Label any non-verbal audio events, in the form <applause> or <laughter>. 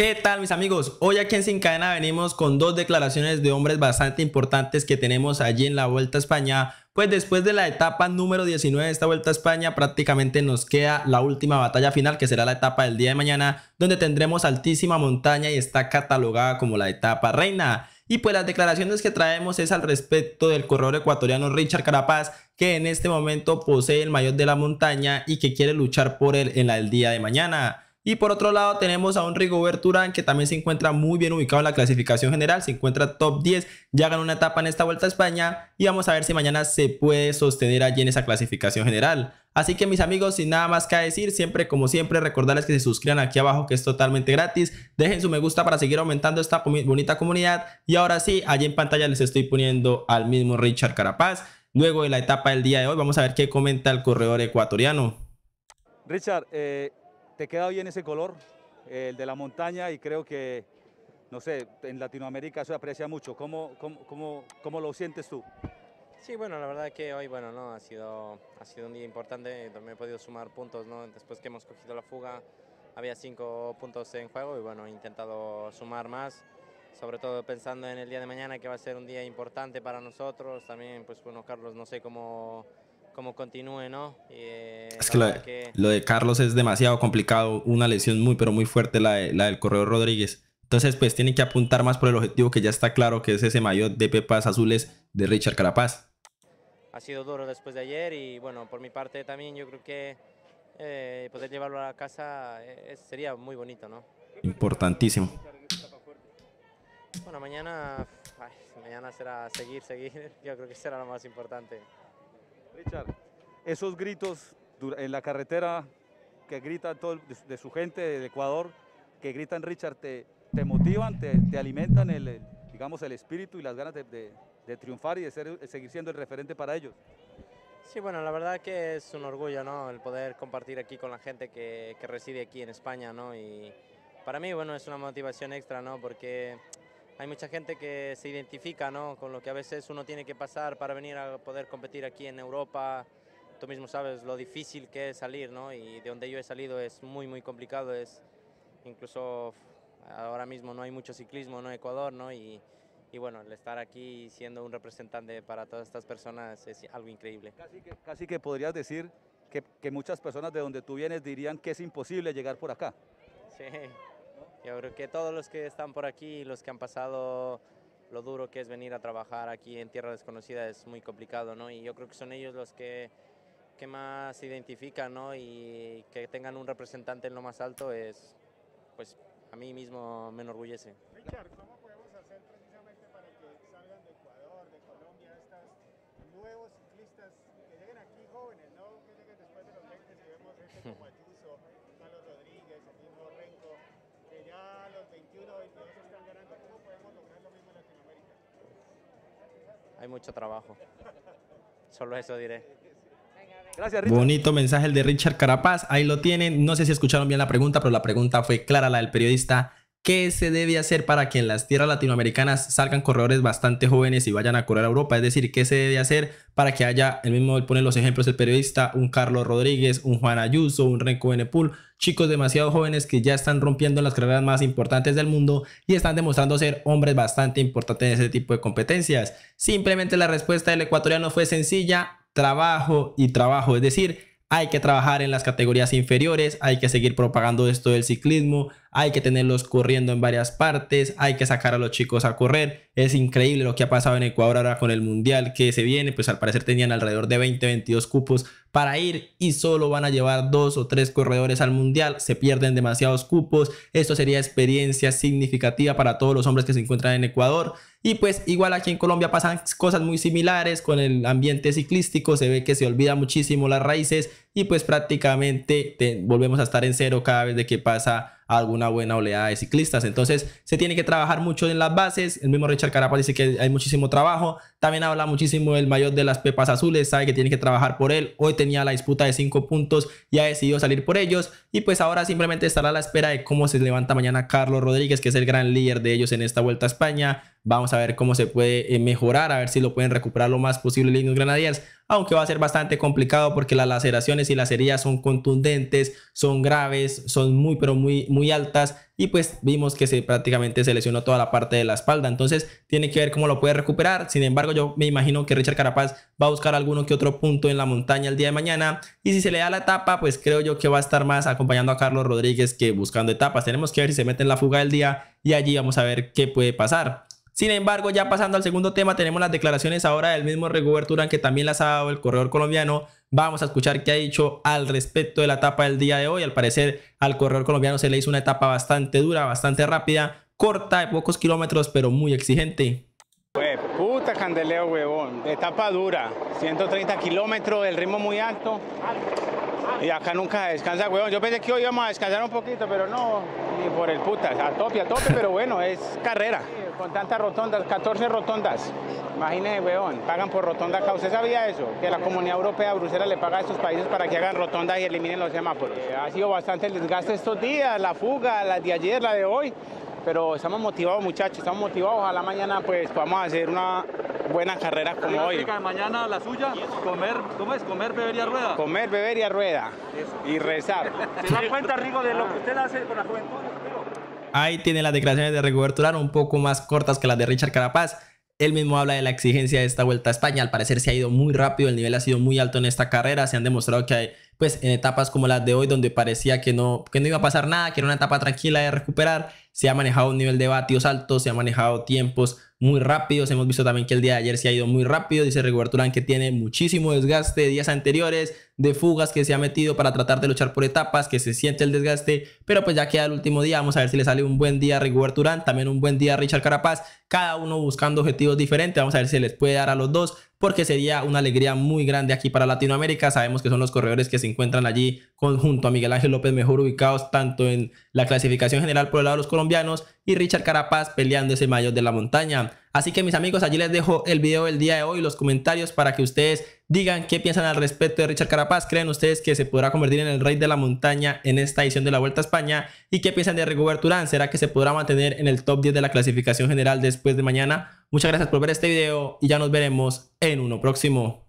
¿Qué tal mis amigos? Hoy aquí en Sin Cadena venimos con dos declaraciones de hombres bastante importantes que tenemos allí en la Vuelta a España. Pues después de la etapa número 19 de esta Vuelta a España prácticamente nos queda la última batalla final que será la etapa del día de mañana donde tendremos altísima montaña y está catalogada como la etapa reina. Y pues las declaraciones que traemos es al respecto del corredor ecuatoriano Richard Carapaz que en este momento posee el mayor de la montaña y que quiere luchar por él en la del día de mañana. Y por otro lado tenemos a un Rigobert Urán que también se encuentra muy bien ubicado en la clasificación general, se encuentra top 10, ya ganó una etapa en esta Vuelta a España y vamos a ver si mañana se puede sostener allí en esa clasificación general. Así que mis amigos, sin nada más que decir, siempre como siempre recordarles que se suscriban aquí abajo que es totalmente gratis, dejen su me gusta para seguir aumentando esta bonita comunidad y ahora sí, allí en pantalla les estoy poniendo al mismo Richard Carapaz. Luego de la etapa del día de hoy, vamos a ver qué comenta el corredor ecuatoriano. Richard, eh, te queda bien ese color, el de la montaña, y creo que, no sé, en Latinoamérica se aprecia mucho. ¿Cómo, cómo, cómo, lo sientes tú? Sí, bueno, la verdad que hoy, bueno, no, ha sido, ha sido un día importante, también he podido sumar puntos, ¿no? Después que hemos cogido la fuga, había cinco puntos en juego y bueno, he intentado sumar más, sobre todo pensando en el día de mañana que va a ser un día importante para nosotros, también, pues bueno, Carlos, no sé cómo continúe, ¿no? Eh, es que lo, de, Carlos es demasiado complicado, una lesión muy, pero muy fuerte la, la del Correo Rodríguez. Entonces, pues tienen que apuntar más por el objetivo que ya está claro, que es ese mayor de pepas azules de Richard Carapaz. Ha sido duro después de ayer y bueno, por mi parte también yo creo que eh, poder llevarlo a la casa eh, sería muy bonito, ¿no? Importantísimo. Bueno, mañana, mañana será seguir, seguir. <laughs> Yo creo que será lo más importante. Richard, esos gritos en la carretera que gritan todo de, su gente de Ecuador, que gritan Richard, te, te motivan, te, alimentan el, digamos, el espíritu y las ganas de, triunfar y de, ser, seguir siendo el referente para ellos. Sí, bueno, la verdad que es un orgullo, ¿no? El poder compartir aquí con la gente que, reside aquí en España, ¿no? Y para mí, bueno, es una motivación extra, ¿no? Porque hay mucha gente que se identifica ¿no? con lo que a veces uno tiene que pasar para venir a poder competir aquí en Europa. Tú mismo sabes lo difícil que es salir, ¿no? Y de donde yo he salido es muy, muy complicado. Es incluso ahora mismo no hay mucho ciclismo, ¿no? Ecuador, ¿no? Y, bueno, el estar aquí siendo un representante para todas estas personas es algo increíble. Casi que, podrías decir que, que muchas personas de donde tú vienes dirían que es imposible llegar por acá. Sí, yo creo que todos los que están por aquí, los que han pasado lo duro que es venir a trabajar aquí en Tierra Desconocida es muy complicado, ¿no? Y yo creo que son ellos los que, que más se identifican, ¿no? Y que tengan un representante en lo más alto es, pues, a mí mismo me enorgullece. Richard, ¿cómo podemos hacer precisamente para que salgan de Ecuador, de Colombia, estos nuevos ciclistas que lleguen aquí jóvenes, ¿no? Que lleguen después de los 20 y vemos gente como Ayuso, hay mucho trabajo. Solo eso diré. Gracias, Bonito mensaje el de Richard Carapaz. Ahí lo tienen. No sé si escucharon bien la pregunta, pero la pregunta fue clara, la del periodista. ¿Qué se debe hacer para que en las tierras latinoamericanas salgan corredores bastante jóvenes y vayan a correr a Europa? Es decir, ¿qué se debe hacer para que haya, el mismo él pone los ejemplos el periodista, un Carlos Rodríguez, un Juan Ayuso, un Renko Benepul, chicos demasiado jóvenes que ya están rompiendo las carreras más importantes del mundo y están demostrando ser hombres bastante importantes en ese tipo de competencias? Simplemente la respuesta del ecuatoriano fue sencilla, trabajo y trabajo, es decir, hay que trabajar en las categorías inferiores, hay que seguir propagando esto del ciclismo, hay que tenerlos corriendo en varias partes, hay que sacar a los chicos a correr. Es increíble lo que ha pasado en Ecuador ahora con el Mundial que se viene, pues al parecer tenían alrededor de 20, 22 cupos para ir y solo van a llevar dos o tres corredores al Mundial, se pierden demasiados cupos, esto sería experiencia significativa para todos los hombres que se encuentran en Ecuador. Y pues igual aquí en Colombia pasan cosas muy similares con el ambiente ciclístico, se ve que se olvida muchísimo las raíces, y pues prácticamente volvemos a estar en cero cada vez de que pasa alguna buena oleada de ciclistas. Entonces se tiene que trabajar mucho en las bases. El mismo Richard Carapaz dice que hay muchísimo trabajo. También habla muchísimo el mayor de las pepas azules, sabe que tiene que trabajar por él. Hoy tenía la disputa de cinco puntos y ha decidido salir por ellos. Y pues ahora simplemente estará a la espera de cómo se levanta mañana Carlos Rodríguez, que es el gran líder de ellos en esta vuelta a España. Vamos a ver cómo se puede eh, mejorar, a ver si lo pueden recuperar lo más posible Linux Granadiers, aunque va a ser bastante complicado porque las laceraciones y las heridas son contundentes, son graves, son muy pero muy muy altas y pues vimos que se prácticamente se lesionó toda la parte de la espalda, entonces tiene que ver cómo lo puede recuperar. Sin embargo, yo me imagino que Richard Carapaz va a buscar alguno que otro punto en la montaña el día de mañana y si se le da la etapa, pues creo yo que va a estar más acompañando a Carlos Rodríguez que buscando etapas. Tenemos que ver si se mete en la fuga del día y allí vamos a ver qué puede pasar. Sin embargo, ya pasando al segundo tema, tenemos las declaraciones ahora del mismo Rigoberto que también las ha dado el corredor colombiano. Vamos a escuchar qué ha dicho al respecto de la etapa del día de hoy. Al parecer, al corredor colombiano se le hizo una etapa bastante dura, bastante rápida, corta, de pocos kilómetros, pero muy exigente. puta candeleo, huevón. Etapa dura, 130 kilómetros, el ritmo muy alto. Y acá nunca descansa, huevón. Yo pensé que hoy íbamos a descansar un poquito, pero no. Y por el puta, a tope, a tope, pero bueno, es carrera. con tantas rotondas, 14 rotondas. Imagínese, weón, pagan por rotonda acá. ¿Usted sabía eso? Que la Comunidad Europea, Bruselas, le paga a estos países para que hagan rotondas y eliminen los semáforos. ha sido bastante el desgaste estos días, la fuga, la de ayer, la de hoy. Pero estamos motivados, muchachos, estamos motivados. Ojalá mañana pues vamos a hacer una buenas carreras como hoy. mañana la suya, comer, ¿cómo es? Comer, beber y a rueda. Comer, beber y a Y rezar. ¿Se da cuenta, Rigo, de lo que usted hace con la juventud? Ahí tiene las declaraciones de Rigoberto un poco más cortas que las de Richard Carapaz. Él mismo habla de la exigencia de esta vuelta a España. Al parecer se ha ido muy rápido, el nivel ha sido muy alto en esta carrera. Se han demostrado que hay, pues, en etapas como las de hoy, donde parecía que no, que no iba a pasar nada, que era una etapa tranquila de recuperar, se ha manejado un nivel de vatios altos, se ha manejado tiempos muy rápidos. Hemos visto también que el día de ayer se ha ido muy rápido. Dice Rigoberto Urán que tiene muchísimo desgaste días anteriores, de fugas que se ha metido para tratar de luchar por etapas, que se siente el desgaste. Pero pues ya queda el último día. Vamos a ver si le sale un buen día a Rigoberto Urán, también un buen día a Richard Carapaz. Cada uno buscando objetivos diferentes. Vamos a ver si les puede dar a los dos porque sería una alegría muy grande aquí para Latinoamérica. Sabemos que son los corredores que se encuentran allí junto a Miguel Ángel López mejor ubicados tanto en la clasificación general por el lado de los colombianos y Richard Carapaz peleando ese mayo de la montaña. Así que mis amigos, allí les dejo el video del día de hoy, los comentarios para que ustedes digan qué piensan al respecto de Richard Carapaz. ¿Creen ustedes que se podrá convertir en el rey de la montaña en esta edición de la Vuelta a España? ¿Y qué piensan de Rigoberto Urán? ¿Será que se podrá mantener en el top 10 de la clasificación general después de mañana? Muchas gracias por ver este video y ya nos veremos en uno próximo.